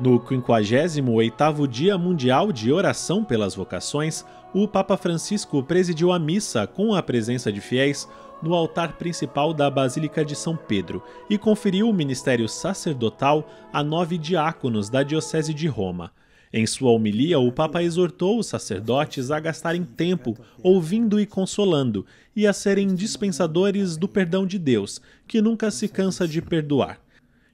No 58º Dia Mundial de Oração pelas Vocações, o Papa Francisco presidiu a missa com a presença de fiéis no altar principal da Basílica de São Pedro e conferiu o ministério sacerdotal a nove diáconos da Diocese de Roma. Em sua homilia, o Papa exortou os sacerdotes a gastarem tempo ouvindo e consolando e a serem dispensadores do perdão de Deus, que nunca se cansa de perdoar.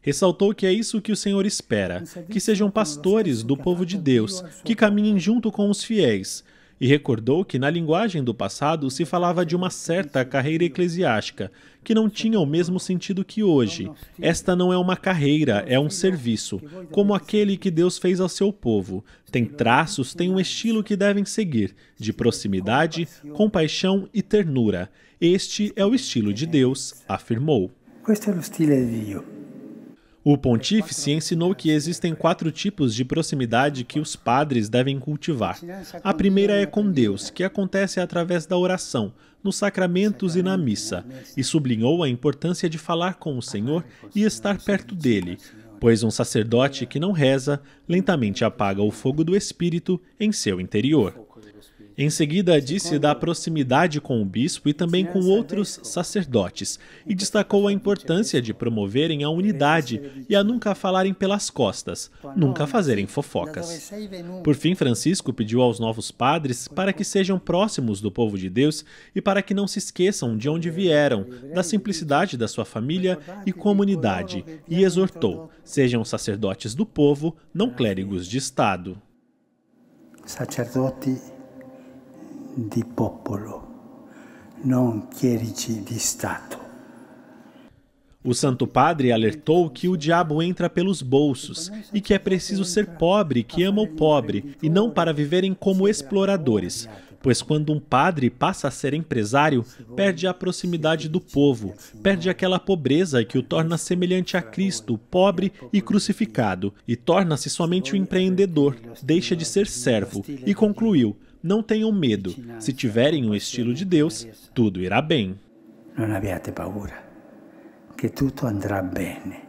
Ressaltou que é isso que o Senhor espera: é que sejam pastores do povo de Deus, que caminhem junto com os fiéis. E recordou que na linguagem do passado se é falava de uma certa carreira eclesiástica, que não é tinha o mesmo sentido que hoje. Esta não é uma carreira, é um serviço, como aquele que Deus fez ao seu povo. Tem traços, tem um estilo que devem seguir, de proximidade, compaixão e ternura. Este é o estilo de Deus, afirmou. Este é o estilo de Deus. O pontífice ensinou que existem quatro tipos de proximidade que os padres devem cultivar. A primeira é com Deus, que acontece através da oração, nos sacramentos e na missa, e sublinhou a importância de falar com o Senhor e estar perto dele, pois um sacerdote que não reza lentamente apaga o fogo do Espírito em seu interior. Em seguida, disse da é proximidade com o bispo e também com é outros sacerdotes, e é destacou a importância de promoverem a unidade e a nunca falarem pelas costas, nunca fazerem fofocas. Por fim, Francisco pediu aos novos padres para que sejam próximos do povo de Deus e para que não se esqueçam de onde vieram, da simplicidade da sua família e comunidade, e exortou: sejam sacerdotes do povo, não clérigos de Estado. Sacerdote di popolo, não chierici di Stato. O Santo Padre alertou que o diabo entra pelos bolsos e que é preciso ser pobre que ama o pobre e não para viverem como exploradores. Pois quando um padre passa a ser empresário, perde a proximidade do povo, perde aquela pobreza que o torna semelhante a Cristo, pobre e crucificado, e torna-se somente o um empreendedor, deixa de ser servo. E concluiu: não tenham medo. Se tiverem o um estilo de né? Deus, tudo irá bem. Não abbiate paura, que tudo bene.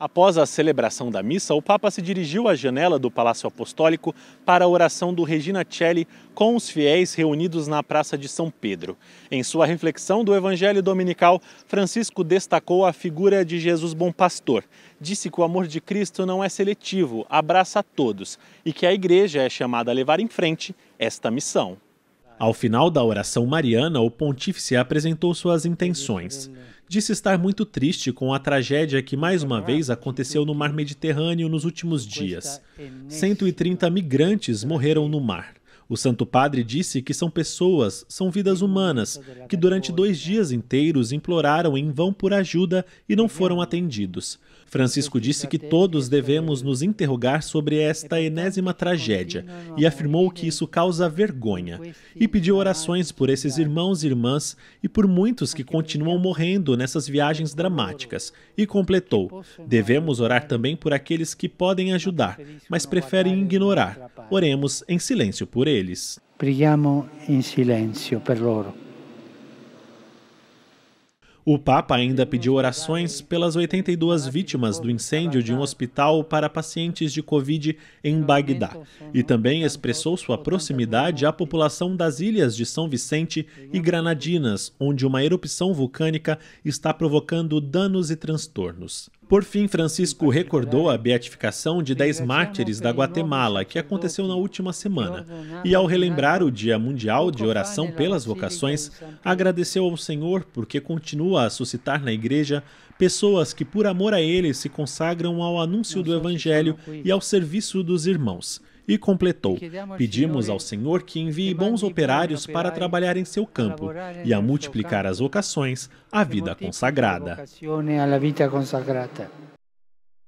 Após a celebração da missa, o Papa se dirigiu à janela do Palácio Apostólico para a oração do Regina Celli com os fiéis reunidos na Praça de São Pedro. Em sua reflexão do Evangelho Dominical, Francisco destacou a figura de Jesus Bom Pastor. Disse que o amor de Cristo não é seletivo, abraça a todos e que a igreja é chamada a levar em frente esta missão. Ao final da oração mariana, o pontífice apresentou suas intenções. Disse estar muito triste com a tragédia que mais uma vez aconteceu no mar Mediterrâneo nos últimos dias. 130 migrantes morreram no mar. O Santo Padre disse que são pessoas, são vidas humanas, que durante dois dias inteiros imploraram em vão por ajuda e não foram atendidos. Francisco disse que todos devemos nos interrogar sobre esta enésima tragédia e afirmou que isso causa vergonha. E pediu orações por esses irmãos e irmãs e por muitos que continuam morrendo nessas viagens dramáticas. E completou: devemos orar também por aqueles que podem ajudar, mas preferem ignorar, Oremos em silêncio por eles. Preghiamo em silêncio per loro. O Papa ainda pediu orações pelas 82 vítimas do incêndio de um hospital para pacientes de Covid em Bagdá e também expressou sua proximidade à população das ilhas de São Vicente e Granadinas, onde uma erupção vulcânica está provocando danos e transtornos. Por fim, Francisco tá recordou a beatificação de dez mártires da Guatemala, que aconteceu na última semana, né? e ao relembrar o Dia Mundial de Oração pelas Vocações, agradeceu ao Senhor porque continua a suscitar na Igreja pessoas que, por amor a Ele, se consagram ao anúncio do Evangelho e ao serviço dos irmãos. E completou: Pedimos ao Senhor que envie bons operários para trabalhar em seu campo e a multiplicar as vocações à né, vida consagrada.